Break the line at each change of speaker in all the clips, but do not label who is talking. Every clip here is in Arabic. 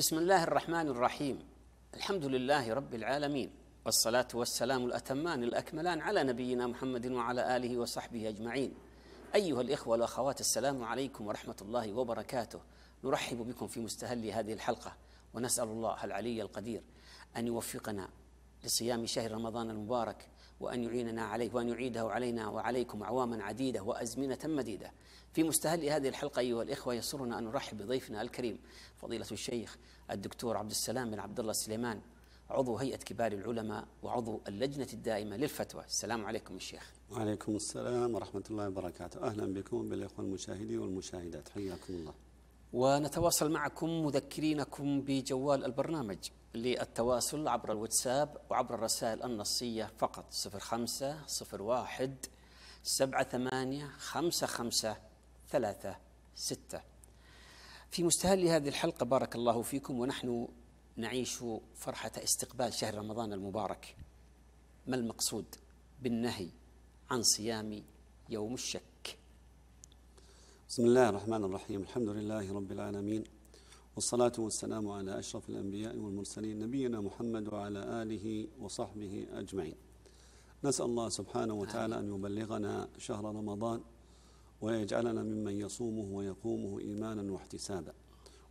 بسم الله الرحمن الرحيم الحمد لله رب العالمين والصلاة والسلام الأتمان الأكملان على نبينا محمد وعلى آله وصحبه أجمعين أيها الإخوة والأخوات السلام عليكم ورحمة الله وبركاته نرحب بكم في مستهل هذه الحلقة ونسأل الله العلي القدير أن يوفقنا لصيام شهر رمضان المبارك وأن يعيننا عليه وأن يعيده علينا وعليكم أعواما عديدة وأزمنة مديدة في مستهل هذه الحلقة أيها الإخوة يسرنا أن نرحب بضيفنا الكريم فضيلة الشيخ الدكتور عبد السلام بن عبد الله السليمان عضو هيئة كبار العلماء وعضو اللجنة الدائمة للفتوى السلام عليكم الشيخ
وعليكم السلام ورحمة الله وبركاته أهلا بكم بالإخوة المشاهدين والمشاهدات حياكم الله
ونتواصل معكم مذكرينكم بجوال البرنامج للتواصل عبر الواتساب وعبر الرسائل النصية فقط 05 01 78 55 3 6 في مستهل هذه الحلقة بارك الله فيكم ونحن نعيش فرحة استقبال شهر رمضان المبارك ما المقصود بالنهي عن صيام
يوم الشك بسم الله الرحمن الرحيم الحمد لله رب العالمين والصلاة والسلام على أشرف الأنبياء والمرسلين نبينا محمد وعلى آله وصحبه أجمعين نسأل الله سبحانه وتعالى أن يبلغنا شهر رمضان ويجعلنا ممن يصومه ويقومه إيمانا واحتسابا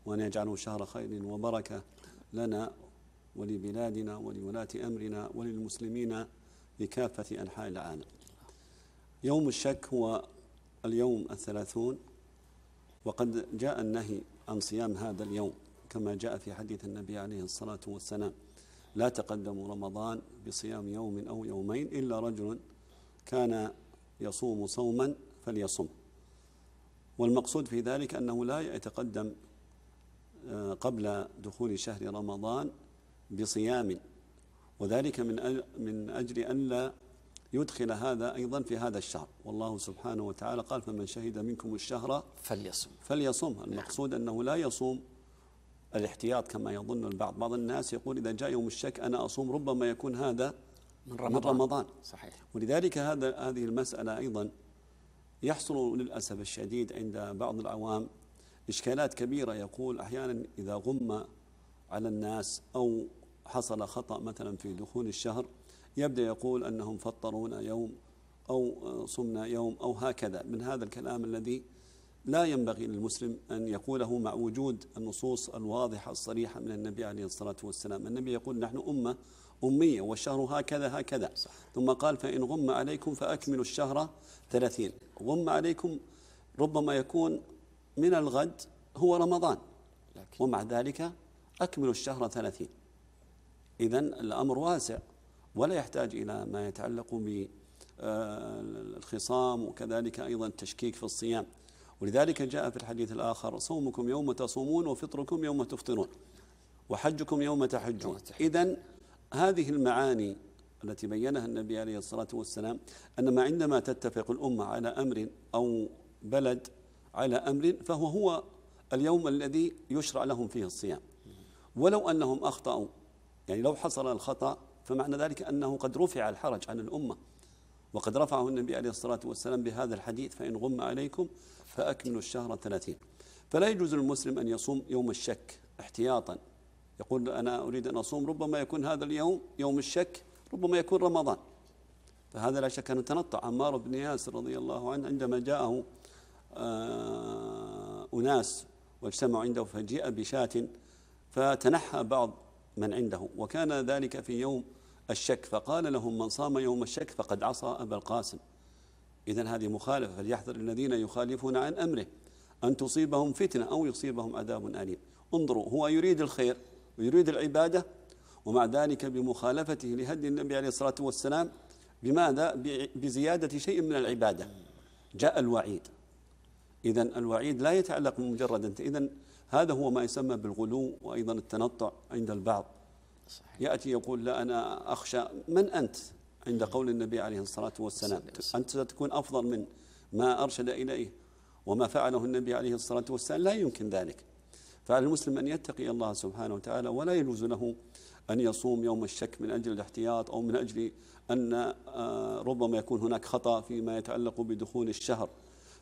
وأن يجعله شهر خير وبركة لنا ولبلادنا ولولاة أمرنا وللمسلمين بكافة أنحاء العالم يوم الشك هو اليوم الثلاثون وقد جاء النهي عن صيام هذا اليوم كما جاء في حديث النبي عليه الصلاة والسلام لا تقدموا رمضان بصيام يوم أو يومين إلا رجل كان يصوم صوما فليصم والمقصود في ذلك أنه لا يتقدم آه، قبل دخول شهر رمضان بصيام وذلك من من أجل ألا يدخل هذا أيضا في هذا الشهر والله سبحانه وتعالى قال فمن شهد منكم الشهر فليصم فليصم نعم. المقصود أنه لا يصوم الاحتياط كما يظن البعض بعض الناس يقول إذا جاء يوم الشك أنا أصوم ربما يكون هذا
من رمضان, من رمضان. صحيح
ولذلك هذا هذه المسألة أيضا يحصل للأسف الشديد عند بعض العوام إشكالات كبيرة يقول أحيانا إذا غم على الناس أو حصل خطأ مثلا في دخول الشهر يبدأ يقول أنهم فطرونا يوم أو صمنا يوم أو هكذا من هذا الكلام الذي لا ينبغي للمسلم أن يقوله مع وجود النصوص الواضحة الصريحة من النبي عليه الصلاة والسلام النبي يقول نحن أمة أمية والشهر هكذا هكذا صح. ثم قال فإن غم عليكم فأكملوا الشهر ثلاثين غم عليكم ربما يكون من الغد هو رمضان لكن. ومع ذلك أكملوا الشهر ثلاثين إذا الأمر واسع ولا يحتاج إلى ما يتعلق بالخصام آه، وكذلك أيضا التشكيك في الصيام ولذلك جاء في الحديث الآخر صومكم يوم تصومون وفطركم يوم تفطرون وحجكم يوم تحجون إذا هذه المعاني التي بينها النبي عليه الصلاة والسلام أنما عندما تتفق الأمة على أمر أو بلد على أمر فهو هو اليوم الذي يشرع لهم فيه الصيام ولو أنهم أخطأوا يعني لو حصل الخطأ فمعنى ذلك أنه قد رفع الحرج عن الأمة وقد رفعه النبي عليه الصلاة والسلام بهذا الحديث فإن غم عليكم فأكملوا الشهر ثلاثين فلا يجوز للمسلم أن يصوم يوم الشك احتياطا يقول أنا أريد أن أصوم ربما يكون هذا اليوم يوم الشك ربما يكون رمضان فهذا لا شك أنه تنطع عمار بن ياسر رضي الله عنه عندما جاءه آه، أناس واجتمعوا عنده فجيء بشاة فتنحى بعض من عنده وكان ذلك في يوم الشك فقال لهم من صام يوم الشك فقد عصى أبا القاسم إذا هذه مخالفة فليحذر الذين يخالفون عن أمره أن تصيبهم فتنة أو يصيبهم عذاب أليم انظروا هو يريد الخير ويريد العبادة ومع ذلك بمخالفته لهدي النبي عليه الصلاة والسلام بماذا؟ بزيادة شيء من العبادة جاء الوعيد إذا الوعيد لا يتعلق بمجرد أنت إذا هذا هو ما يسمى بالغلو وأيضا التنطع عند البعض صحيح. يأتي يقول لا أنا أخشى من أنت عند قول النبي عليه الصلاة والسلام أنت ستكون أفضل من ما أرشد إليه وما فعله النبي عليه الصلاة والسلام لا يمكن ذلك فعلى المسلم أن يتقي الله سبحانه وتعالى ولا يجوز له أن يصوم يوم الشك من أجل الاحتياط أو من أجل أن آه، ربما يكون هناك خطأ فيما يتعلق بدخول الشهر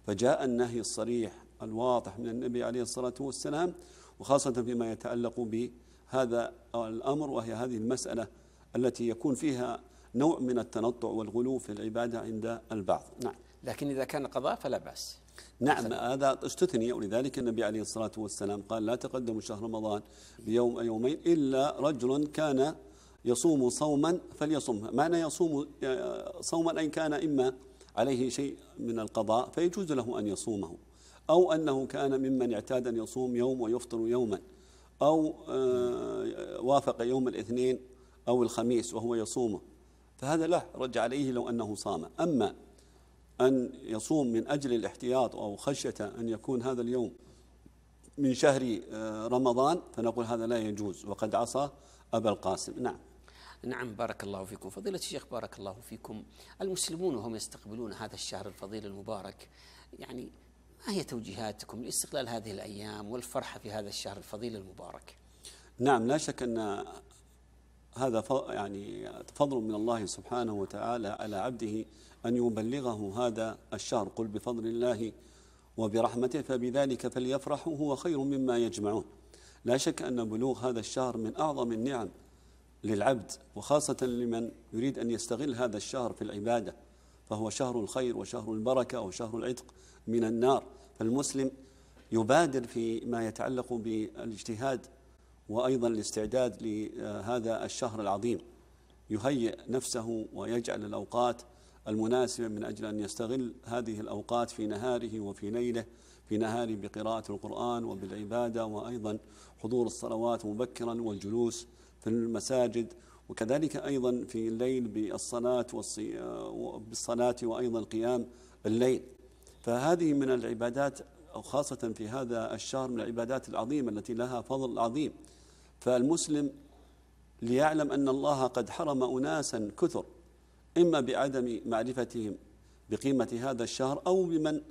فجاء النهي الصريح الواضح من النبي عليه الصلاة والسلام وخاصة فيما يتعلق بهذا الأمر وهي هذه المسألة التي يكون فيها نوع من التنطع والغلو في العبادة عند البعض نعم لكن إذا كان قضاء فلا بأس نعم هذا استثني ولذلك النبي عليه الصلاة والسلام قال لا تقدموا شهر رمضان بيوم أو يومين إلا رجل كان يصوم صوما فليصمه معنى يصوم صوما أن كان إما عليه شيء من القضاء فيجوز له أن يصومه أو أنه كان ممن اعتاد أن يصوم يوم ويفطر يوما أو آه، وافق يوم الاثنين أو الخميس وهو يصومه فهذا له رج عليه لو أنه صام أما أن يصوم من أجل الاحتياط أو خشية أن يكون هذا اليوم من شهر آه، رمضان فنقول هذا لا يجوز وقد عصى أبا القاسم نعم
نعم بارك الله فيكم فضيلة الشيخ بارك الله فيكم المسلمون وهم يستقبلون هذا الشهر الفضيل المبارك يعني ما هي توجيهاتكم لاستقلال هذه الأيام والفرحة في هذا الشهر الفضيل المبارك
نعم لا شك أن هذا يعني فضل من الله سبحانه وتعالى على عبده أن يبلغه هذا الشهر قل بفضل الله وبرحمته فبذلك فليفرحوا هو خير مما يجمعون لا شك أن بلوغ هذا الشهر من أعظم النعم للعبد وخاصة لمن يريد أن يستغل هذا الشهر في العبادة فهو شهر الخير وشهر البركة وشهر العتق من النار المسلم يبادر فيما يتعلق بالاجتهاد وأيضا الاستعداد لهذا الشهر العظيم يهيئ نفسه ويجعل الأوقات المناسبة من أجل أن يستغل هذه الأوقات في نهاره وفي ليله في نهاره بقراءة القرآن وبالعبادة وأيضا حضور الصلوات مبكرا والجلوس في المساجد وكذلك أيضا في الليل بالصلاة بالصلاة وأيضا قيام الليل فهذه من العبادات أو خاصة في هذا الشهر من العبادات العظيمة التي لها فضل عظيم فالمسلم ليعلم أن الله قد حرم أناسا كثر إما بعدم معرفتهم بقيمة هذا الشهر أو بمن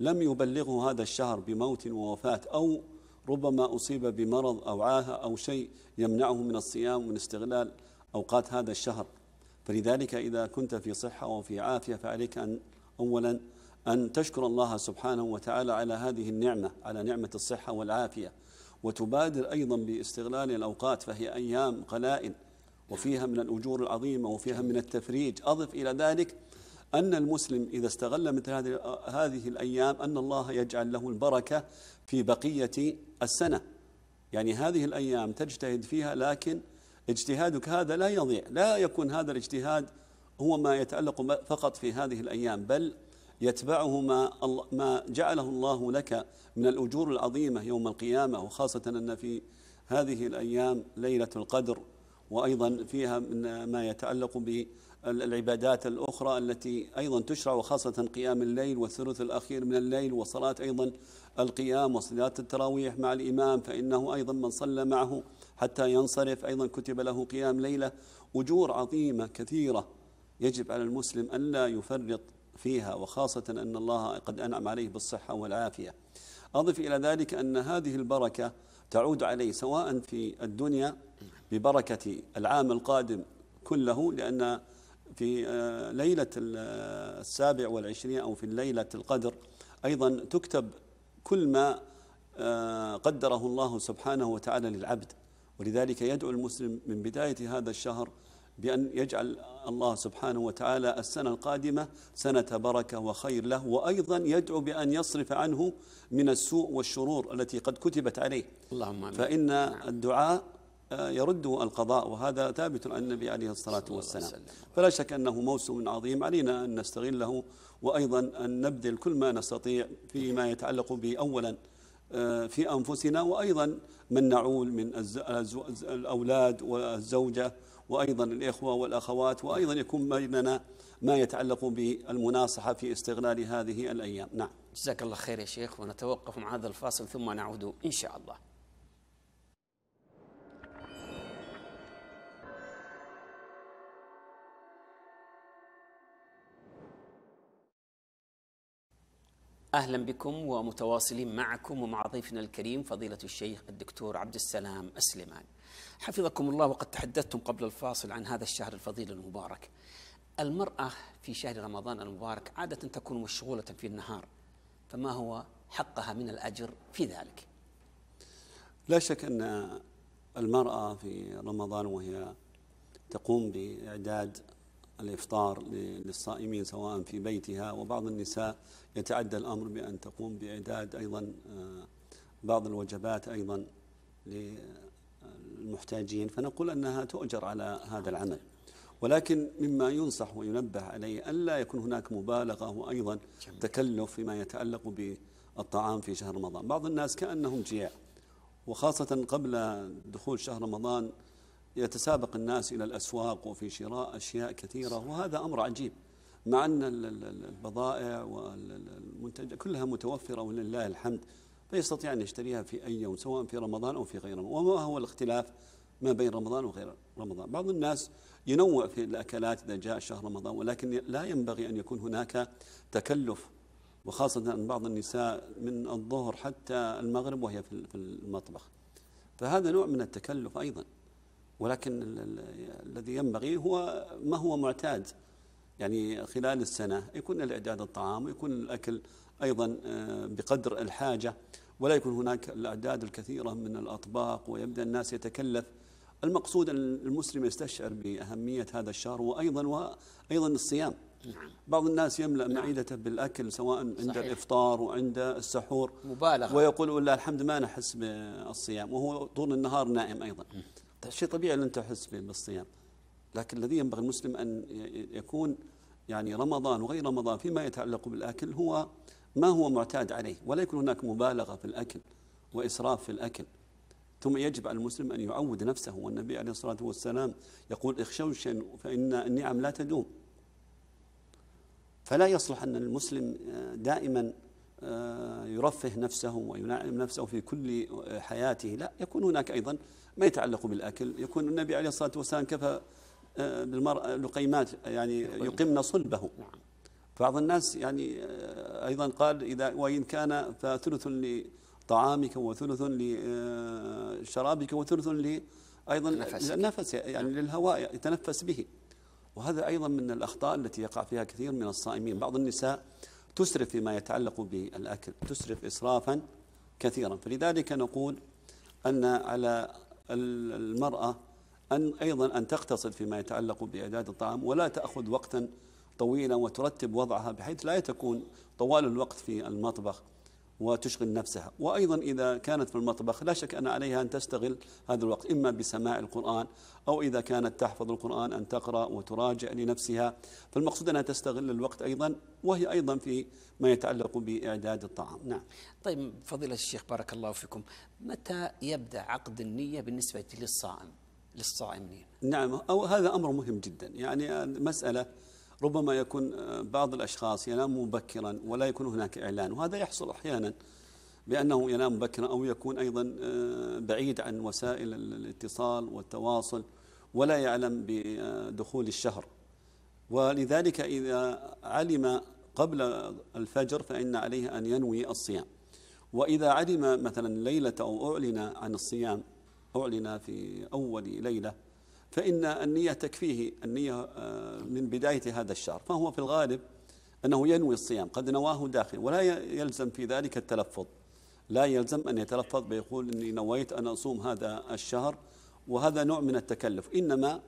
لم يبلغه هذا الشهر بموت ووفاة أو ربما أصيب بمرض أو عاهة أو شيء يمنعه من الصيام ومن استغلال أوقات هذا الشهر فلذلك إذا كنت في صحة وفي عافية فعليك أن أولا أن تشكر الله سبحانه وتعالى على هذه النعمة على نعمة الصحة والعافية وتبادر أيضا باستغلال الأوقات فهي أيام قلائل وفيها من الأجور العظيمة وفيها من التفريج أضف إلى ذلك أن المسلم إذا استغل مثل هذه الأيام أن الله يجعل له البركة في بقية السنة يعني هذه الأيام تجتهد فيها لكن اجتهادك هذا لا يضيع لا يكون هذا الاجتهاد هو ما يتعلق فقط في هذه الأيام بل يتبعه ما, ما جعله الله لك من الأجور العظيمة يوم القيامة وخاصة أن في هذه الأيام ليلة القدر وأيضا فيها من ما يتعلق بالعبادات الأخرى التي أيضا تشرع وخاصة قيام الليل والثلث الأخير من الليل وصلاة أيضا القيام وصلاة التراويح مع الإمام فإنه أيضا من صلى معه حتى ينصرف أيضا كتب له قيام ليلة أجور عظيمة كثيرة يجب على المسلم ألا يفرط فيها وخاصة أن الله قد أنعم عليه بالصحة والعافية أضف إلى ذلك أن هذه البركة تعود عليه سواء في الدنيا ببركة العام القادم كله لأن في آه، ليلة آه، السابع والعشرين أو في ليلة القدر أيضا تكتب كل ما آه، قدره الله سبحانه وتعالى للعبد ولذلك يدعو المسلم من بداية هذا الشهر بأن يجعل الله سبحانه وتعالى السنة القادمة سنة بركة وخير له وأيضا يدعو بأن يصرف عنه من السوء والشرور التي قد كتبت عليه اللهم عليك. فإن نعم. الدعاء آه، يرد القضاء وهذا ثابت عن النبي عليه الصلاة والسلام فلا شك أنه موسم عظيم علينا أن نستغله وأيضا أن نبذل كل ما نستطيع فيما يتعلق بأولا آه، في أنفسنا وأيضا من نعول من الأولاد والزوجة وأيضا الإخوة والأخوات وأيضا يكون بيننا ما يتعلق بالمناصحة في استغلال هذه الأيام نعم جزاك الله خير يا شيخ ونتوقف مع هذا الفاصل ثم نعود إن شاء
الله اهلا بكم ومتواصلين معكم ومع ضيفنا الكريم فضيله الشيخ الدكتور عبد السلام السليماني. حفظكم الله وقد تحدثتم قبل الفاصل عن هذا الشهر الفضيل المبارك. المرأة في شهر رمضان المبارك عادة تكون مشغولة في النهار فما
هو حقها
من الأجر في ذلك؟
لا شك أن المرأة في رمضان وهي تقوم بإعداد الإفطار للصائمين سواء في بيتها وبعض النساء يتعدى الأمر بأن تقوم بإعداد أيضا آه، بعض الوجبات أيضا المحتاجين فنقول أنها تؤجر على هذا العمل ولكن مما ينصح وينبه عليه ألا يكون هناك مبالغة وأيضا تكلف فيما يتعلق بالطعام في شهر رمضان بعض الناس كأنهم جياع وخاصة قبل دخول شهر رمضان يتسابق الناس إلى الأسواق وفي شراء أشياء كثيرة وهذا أمر عجيب مع أن البضائع والمنتجات كلها متوفرة ولله الحمد فيستطيع أن يشتريها في أي يوم سواء في رمضان أو في غير رمضان وما هو الاختلاف ما بين رمضان وغير رمضان بعض الناس ينوع في الأكلات إذا جاء شهر رمضان ولكن لا ينبغي أن يكون هناك تكلف وخاصة أن بعض النساء من الظهر حتى المغرب وهي في المطبخ فهذا نوع من التكلف أيضا ولكن الذي ينبغي هو ما هو معتاد يعني خلال السنة يكون الإعداد الطعام ويكون الأكل أيضا آه، بقدر الحاجة ولا يكون هناك الأعداد الكثيرة من الأطباق ويبدأ الناس يتكلف المقصود أن المسلم يستشعر بأهمية هذا الشهر وأيضا وأيضا الصيام نعم. بعض الناس يملأ نعم. معدته بالأكل سواء عند صحيح. الإفطار وعند السحور مبالغة ويقول والله الحمد ما نحس بالصيام وهو طول النهار نائم أيضا طيب، شيء طبيعي أن تحس بالصيام لكن الذي ينبغي المسلم أن يكون يعني رمضان وغير رمضان فيما يتعلق بالأكل هو ما هو معتاد عليه ولا يكون هناك مبالغة في الأكل وإسراف في الأكل ثم يجب على المسلم أن يعود نفسه والنبي عليه الصلاة والسلام يقول اخشوا فإن النعم لا تدوم فلا يصلح أن المسلم آه، دائما آه، يرفه نفسه وينعم نفسه في كل آه، حياته لا يكون هناك أيضا ما يتعلق بالأكل يكون النبي عليه الصلاة والسلام كفى بالمرأة لقيمات يعني يقمن صلبه نعم. بعض الناس يعني أيضا قال إذا وإن كان فثلث لطعامك وثلث لشرابك آه، وثلث ل أيضا نفسك. نفس يعني للهواء يتنفس به وهذا أيضا من الأخطاء التي يقع فيها كثير من الصائمين بعض النساء تسرف فيما يتعلق بالأكل تسرف إسرافا كثيرا فلذلك نقول أن على المرأة أن أيضا أن تقتصد فيما يتعلق بإعداد الطعام ولا تأخذ وقتا طويلة وترتب وضعها بحيث لا تكون طوال الوقت في المطبخ وتشغل نفسها وأيضا إذا كانت في المطبخ لا شك أن عليها أن تستغل هذا الوقت إما بسماع القرآن أو إذا كانت تحفظ القرآن أن تقرأ وتراجع لنفسها فالمقصود أنها تستغل الوقت أيضا وهي أيضا في ما يتعلق بإعداد الطعام نعم طيب فضيلة الشيخ بارك الله فيكم
متى يبدأ عقد النية بالنسبة للصائم للصائم
نعم أو هذا أمر مهم جدا يعني مسألة ربما يكون آه، بعض الأشخاص ينام مبكرا ولا يكون هناك إعلان وهذا يحصل أحيانا بأنه ينام مبكرا أو يكون أيضا آه، بعيد عن وسائل الاتصال والتواصل ولا يعلم بدخول الشهر ولذلك إذا علم قبل الفجر فإن عليه أن ينوي الصيام وإذا علم مثلا ليلة أو أعلن عن الصيام أعلن في أول ليلة فإن النية تكفيه النية آه، من بداية هذا الشهر فهو في الغالب أنه ينوي الصيام قد نواه داخل ولا يلزم في ذلك التلفظ لا يلزم أن يتلفظ بيقول أني نويت أن أصوم هذا الشهر وهذا نوع من التكلف إنما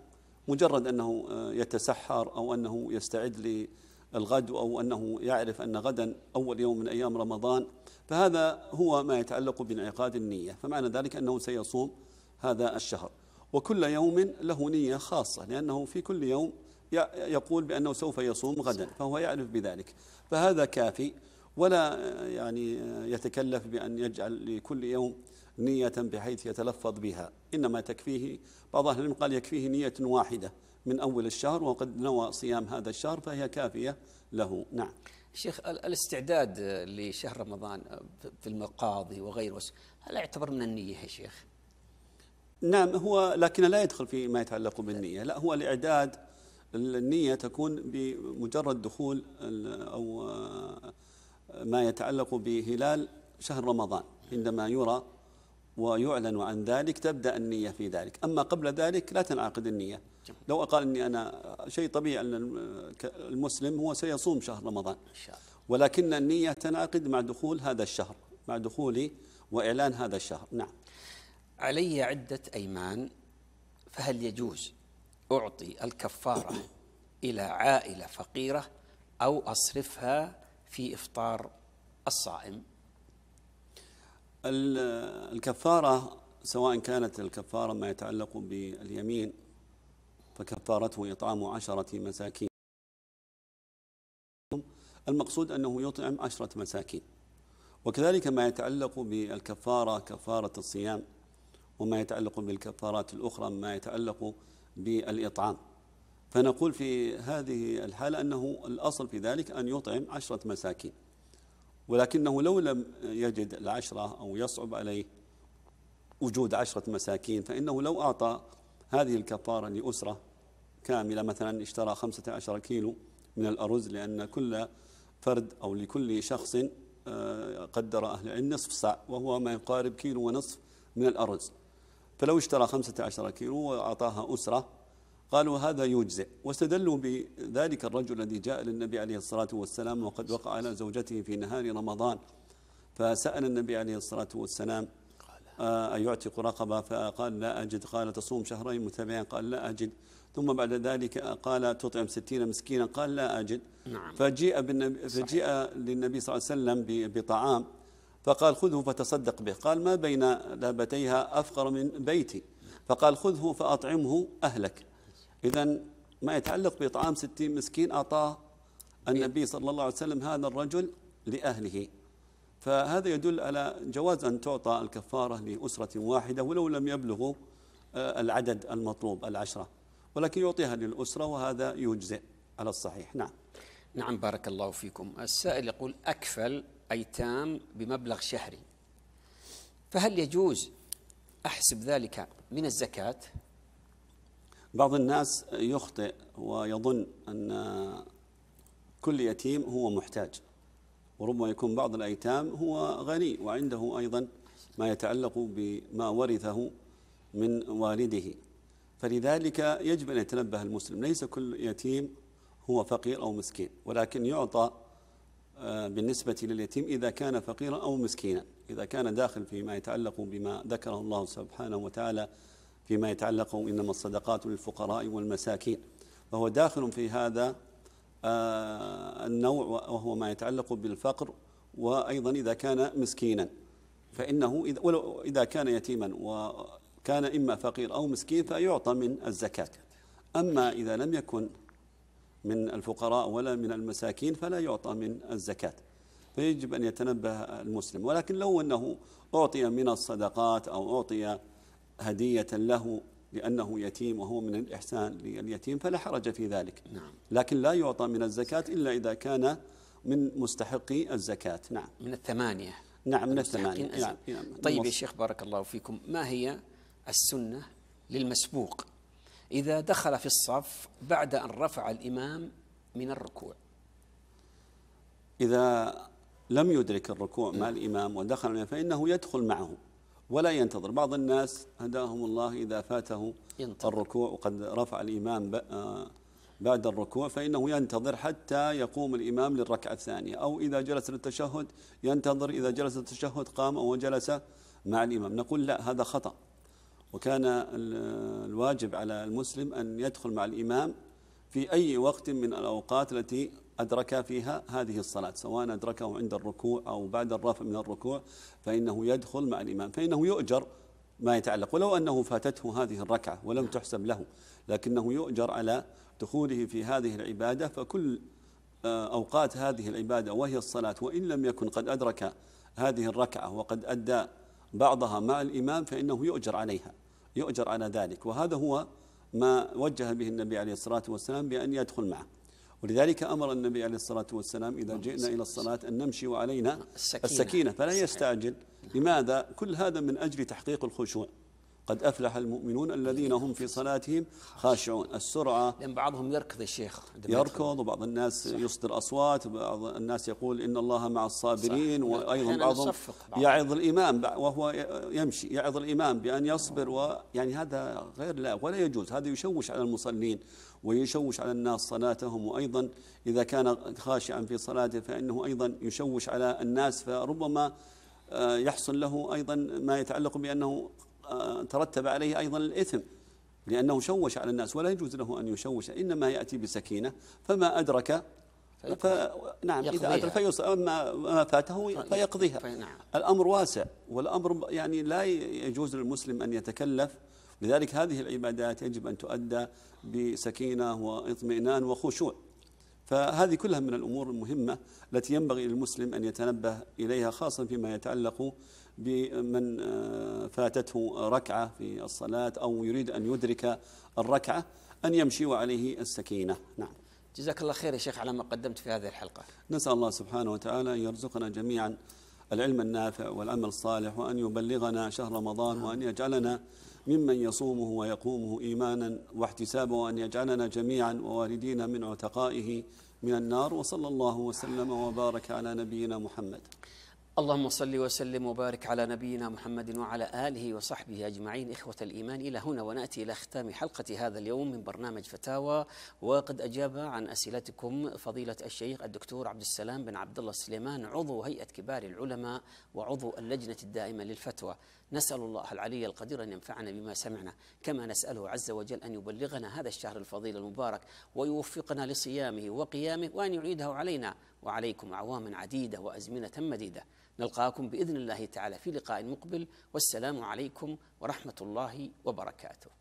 مجرد أنه آه، يتسحر أو أنه يستعد للغد أو أنه يعرف أن غدا أول يوم من أيام رمضان فهذا هو ما يتعلق بانعقاد النية فمعنى ذلك أنه سيصوم هذا الشهر وكل يوم له نية خاصة لأنه في كل يوم يقول بأنه سوف يصوم غدا فهو يعرف بذلك فهذا كافي ولا يعني يتكلف بأن يجعل لكل يوم نية بحيث يتلفظ بها إنما تكفيه بعض أهل العلم قال يكفيه نية واحدة من أول الشهر وقد نوى صيام هذا الشهر فهي كافية له نعم شيخ الاستعداد لشهر رمضان في المقاضي وغيره هل يعتبر من النية يا شيخ؟ نعم هو لكن لا يدخل في ما يتعلق بالنية لا هو الإعداد النية تكون بمجرد دخول أو ما يتعلق بهلال شهر رمضان عندما يرى ويعلن عن ذلك تبدأ النية في ذلك أما قبل ذلك لا تنعقد النية لو قال أني أنا شيء طبيعي أن المسلم هو سيصوم شهر رمضان ولكن النية تنعقد مع دخول هذا الشهر مع دخولي وإعلان هذا الشهر نعم علي عدة أيمان فهل يجوز أعطي
الكفارة إلى عائلة فقيرة أو أصرفها
في إفطار الصائم الكفارة سواء كانت الكفارة ما يتعلق باليمين فكفارته إطعام عشرة مساكين المقصود أنه يطعم عشرة مساكين وكذلك ما يتعلق بالكفارة كفارة الصيام وما يتعلق بالكفارات الأخرى ما يتعلق بالإطعام فنقول في هذه الحالة أنه الأصل في ذلك أن يطعم عشرة مساكين ولكنه لو لم يجد العشرة أو يصعب عليه وجود عشرة مساكين فإنه لو أعطى هذه الكفارة لأسرة كاملة مثلا اشترى خمسة عشر كيلو من الأرز لأن كل فرد أو لكل شخص آه، قدر أهل العلم نصف ساع وهو ما يقارب كيلو ونصف من الأرز فلو اشترى خمسة عشر كيلو وأعطاها أسرة قالوا هذا يجزئ واستدلوا بذلك الرجل الذي جاء للنبي عليه الصلاة والسلام وقد وقع على زوجته في نهار رمضان فسأل النبي عليه الصلاة والسلام آه، أيعتق رقبة فقال لا أجد قال تصوم شهرين متابعين قال لا أجد ثم بعد ذلك قال تطعم ستين مسكينا قال لا أجد نعم فجيء, بالنبي فجيء للنبي صلى الله عليه وسلم بطعام فقال خذه فتصدق به قال ما بين لابتيها أفقر من بيتي فقال خذه فأطعمه أهلك إذا ما يتعلق بإطعام ستين مسكين أعطاه النبي صلى الله عليه وسلم هذا الرجل لأهله فهذا يدل على جواز أن تعطى الكفارة لأسرة واحدة ولو لم يبلغوا آه، العدد المطلوب العشرة ولكن يعطيها للأسرة وهذا يجزئ على الصحيح نعم نعم بارك الله فيكم السائل
يقول أكفل أيتام بمبلغ شهري فهل يجوز
أحسب ذلك
من الزكاة؟
بعض الناس يخطئ ويظن أن كل يتيم هو محتاج وربما يكون بعض الأيتام هو غني وعنده أيضا ما يتعلق بما ورثه من والده فلذلك يجب أن يتنبه المسلم ليس كل يتيم هو فقير أو مسكين ولكن يعطى آه، بالنسبة لليتيم إذا كان فقيرا أو مسكينا إذا كان داخل فيما يتعلق بما ذكره الله سبحانه وتعالى فيما يتعلق إنما الصدقات للفقراء والمساكين فهو داخل في هذا آه، النوع وهو ما يتعلق بالفقر وأيضا إذا كان مسكينا فإنه إذا, ولو إذا كان يتيما وكان إما فقير أو مسكين فيعطى من الزكاة أما إذا لم يكن من الفقراء ولا من المساكين فلا يعطى من الزكاة فيجب أن يتنبه المسلم ولكن لو أنه أعطي من الصدقات أو أعطي هدية له لأنه يتيم وهو من الإحسان لليتيم فلا حرج في ذلك نعم. لكن لا يعطى من الزكاة إلا إذا كان من مستحقي الزكاة نعم من الثمانية نعم من الثمانية نعم. نعم. طيب يا شيخ بارك الله
فيكم ما هي السنة للمسبوق إذا دخل في الصف بعد أن رفع الإمام من الركوع
إذا لم يدرك الركوع مع الإمام ودخل فإنه يدخل معه ولا ينتظر بعض الناس هداهم الله إذا فاته ينتظر. الركوع وقد رفع الإمام آه، بعد الركوع فإنه ينتظر حتى يقوم الإمام للركعة الثانية أو إذا جلس للتشهد ينتظر إذا جلس للتشهد قام وجلس مع الإمام نقول لا هذا خطأ وكان الواجب على المسلم أن يدخل مع الإمام في أي وقت من الأوقات التي أدرك فيها هذه الصلاة سواء أدركه عند الركوع أو بعد الرفع من الركوع فإنه يدخل مع الإمام فإنه يؤجر ما يتعلق ولو أنه فاتته هذه الركعة ولم نعم. تحسب له لكنه يؤجر على دخوله في هذه العبادة فكل آه، أوقات هذه العبادة وهي الصلاة وإن لم يكن قد أدرك هذه الركعة وقد أدى بعضها مع الإمام فإنه يؤجر عليها يؤجر على ذلك وهذا هو ما وجه به النبي عليه الصلاة والسلام بأن يدخل معه ولذلك أمر النبي عليه الصلاة والسلام إذا نعم. جئنا إلى الصلاة أن نمشي وعلينا السكينة, السكينة فلا يستعجل لماذا؟ كل هذا من أجل تحقيق الخشوع قد أفلح المؤمنون الذين هم في صلاتهم خاشعون السرعة لأن بعضهم يركض الشيخ يركض وبعض الناس صح. يصدر أصوات بعض الناس يقول إن الله مع الصابرين صح. وأيضا بعضهم بعض. يعظ الإمام وهو يمشي يعظ الإمام بأن يصبر ويعني هذا غير لا ولا يجوز هذا يشوش على المصلين ويشوش على الناس صلاتهم وأيضا إذا كان خاشعا في صلاته فإنه أيضا يشوش على الناس فربما آه، يحصل له أيضا ما يتعلق بأنه ترتب عليه أيضا الإثم لأنه شوش على الناس ولا يجوز له أن يشوش إنما يأتي بسكينة فما أدرك ف... نعم إذا أدرك فيص... ما... ما فاته طيب، فيقضيها طيب، نعم. الأمر واسع والأمر يعني لا يجوز للمسلم أن يتكلف لذلك هذه العبادات يجب أن تؤدى بسكينة واطمئنان وخشوع فهذه كلها من الأمور المهمة التي ينبغي للمسلم أن يتنبه إليها خاصة فيما يتعلق بمن آه، فاتته ركعة في الصلاة أو يريد أن يدرك الركعة أن يمشي وعليه السكينة نعم جزاك الله خير يا شيخ على ما قدمت في هذه الحلقة نسأل الله سبحانه وتعالى أن يرزقنا جميعا العلم النافع والعمل الصالح وأن يبلغنا شهر رمضان نعم. وأن يجعلنا ممن يصومه ويقومه إيمانا واحتسابا وأن يجعلنا جميعا ووالدينا من عتقائه من النار وصلى الله وسلم وبارك على نبينا محمد اللهم صل وسلم وبارك على نبينا محمد وعلى اله
وصحبه اجمعين اخوه الايمان الى هنا وناتي الى ختام حلقه هذا اليوم من برنامج فتاوى وقد اجاب عن اسئلتكم فضيله الشيخ الدكتور عبد السلام بن عبد الله سليمان عضو هيئه كبار العلماء وعضو اللجنه الدائمه للفتوى نسال الله العلي القدير ان ينفعنا بما سمعنا كما نساله عز وجل ان يبلغنا هذا الشهر الفضيل المبارك ويوفقنا لصيامه وقيامه وان يعيده علينا وعليكم اعواما عديده وازمنه مديده نلقاكم باذن الله تعالى في لقاء مقبل والسلام عليكم ورحمه الله وبركاته